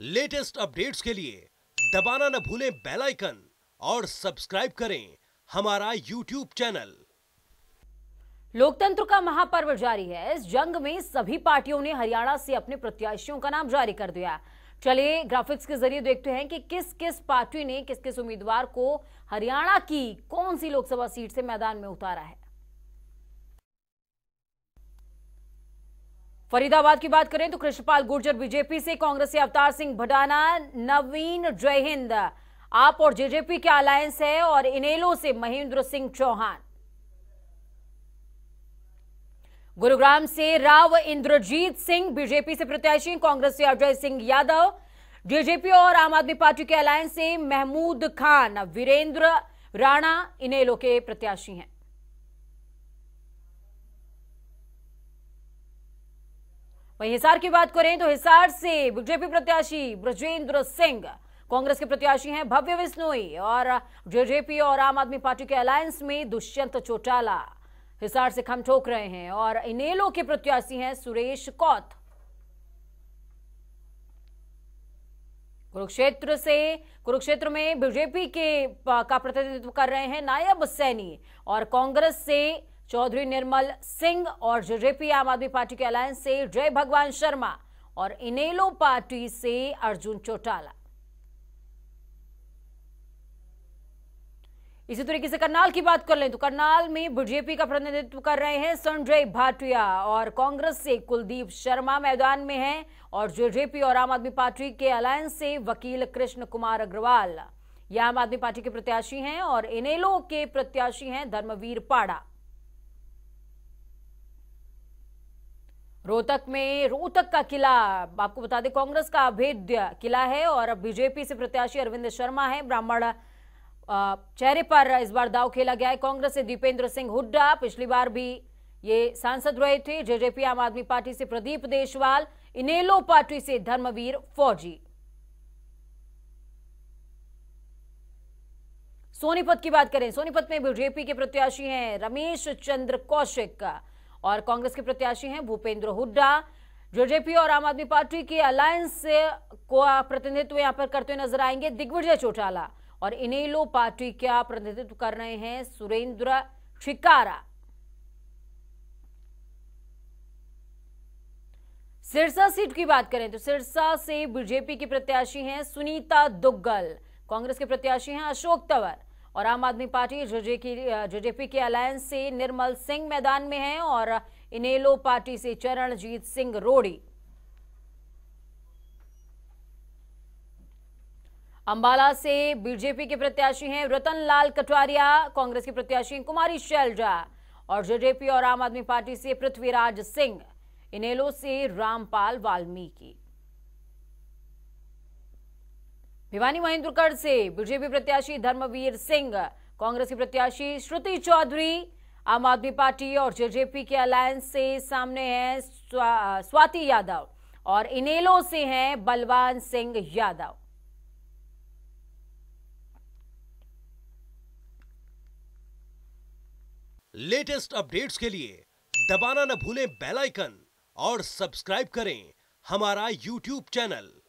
latest updates के लिए दबाना न भूलें बेल आइकन और सब्सक्राइब करें हमारा यूट्यूब चैनल लोकतंत्र का महापर्व जारी है इस जंग में सभी पार्टियों ने हरियाणा से अपने प्रत्याशियों का नाम जारी कर दिया चलिए ग्राफिक्स के जरिए देखते हैं कि किस किस पार्टी ने किस किस उम्मीदवार को हरियाणा की कौन सी लोकसभा सीट से मैदान में उतारा है फरीदाबाद की बात करें तो कृष्णपाल गुर्जर बीजेपी से कांग्रेस से अवतार सिंह भडाना नवीन जयहिंद आप और जेजेपी के अलायंस है और इनेलो से महेंद्र सिंह चौहान गुरुग्राम से राव इंद्रजीत सिंह बीजेपी से प्रत्याशी कांग्रेस से अजय सिंह यादव जेजेपी और आम आदमी पार्टी के अलायंस से महमूद खान वीरेंद्र राणा इनेलो के प्रत्याशी हैं वहीं हिसार की बात करें तो हिसार से बीजेपी प्रत्याशी ब्रजेंद्र सिंह कांग्रेस के प्रत्याशी हैं भव्य विस्नोई और जेजेपी और आम आदमी पार्टी के अलायंस में दुष्यंत चौटाला हिसार से खम ठोक रहे हैं और इनेलो के प्रत्याशी हैं सुरेश कौत कुरुक्षेत्र से कुरुक्षेत्र में बीजेपी के का प्रतिनिधित्व कर रहे हैं नायब सैनी और कांग्रेस से चौधरी निर्मल सिंह और जेजेपी आम आदमी पार्टी के अलायंस से जय भगवान शर्मा और इनेलो पार्टी से अर्जुन चौटाला इसी तरीके से करनाल की बात कर लें तो करनाल में बीजेपी का प्रतिनिधित्व कर रहे हैं संजय भाटिया और कांग्रेस से कुलदीप शर्मा मैदान में हैं और जेजेपी और आम आदमी पार्टी के अलायंस से वकील कृष्ण कुमार अग्रवाल ये आम आदमी पार्टी के प्रत्याशी हैं और इनेलो के प्रत्याशी हैं धर्मवीर पाड़ा रोहतक में रोहतक का किला आपको बता दें कांग्रेस का अभेद्य किला है और अब बीजेपी से प्रत्याशी अरविंद शर्मा है ब्राह्मण चेहरे पर इस बार दाव खेला गया है कांग्रेस से दीपेंद्र सिंह हुड्डा पिछली बार भी ये सांसद रहे थे जेजेपी आम आदमी पार्टी से प्रदीप देशवाल इनेलो पार्टी से धर्मवीर फौजी सोनीपत की बात करें सोनीपत में बीजेपी के प्रत्याशी हैं रमेश चंद्र कौशिक और कांग्रेस के प्रत्याशी हैं भूपेंद्र हुड्डा जो जेपी और आम आदमी पार्टी के अलायंस को प्रतिनिधित्व यहां पर करते हुए नजर आएंगे दिग्विजय चौटाला और इनेलो पार्टी का प्रतिनिधित्व कर रहे हैं सुरेंद्र शिकारा सिरसा सीट की बात करें तो सिरसा से बीजेपी की प्रत्याशी हैं सुनीता दुग्गल कांग्रेस के प्रत्याशी हैं अशोक तंवर और आम आदमी पार्टी जेजे की जेजेपी के अलायंस से निर्मल सिंह मैदान में हैं और इनेलो पार्टी से चरणजीत सिंह रोड़ी अंबाला से बीजेपी के प्रत्याशी हैं रतन लाल कटवारिया कांग्रेस के प्रत्याशी हैं कुमारी शैलजा और जेजेपी और आम आदमी पार्टी से पृथ्वीराज सिंह इनेलो से रामपाल वाल्मीकि भिवानी महेंद्रगढ़ से बीजेपी प्रत्याशी धर्मवीर सिंह कांग्रेस की प्रत्याशी श्रुति चौधरी आम आदमी पार्टी और जेजेपी के अलायंस से सामने हैं स्वा, स्वाति यादव और इनेलो से हैं बलवान सिंह यादव लेटेस्ट अपडेट्स के लिए दबाना न भूलें बेल आइकन और सब्सक्राइब करें हमारा यूट्यूब चैनल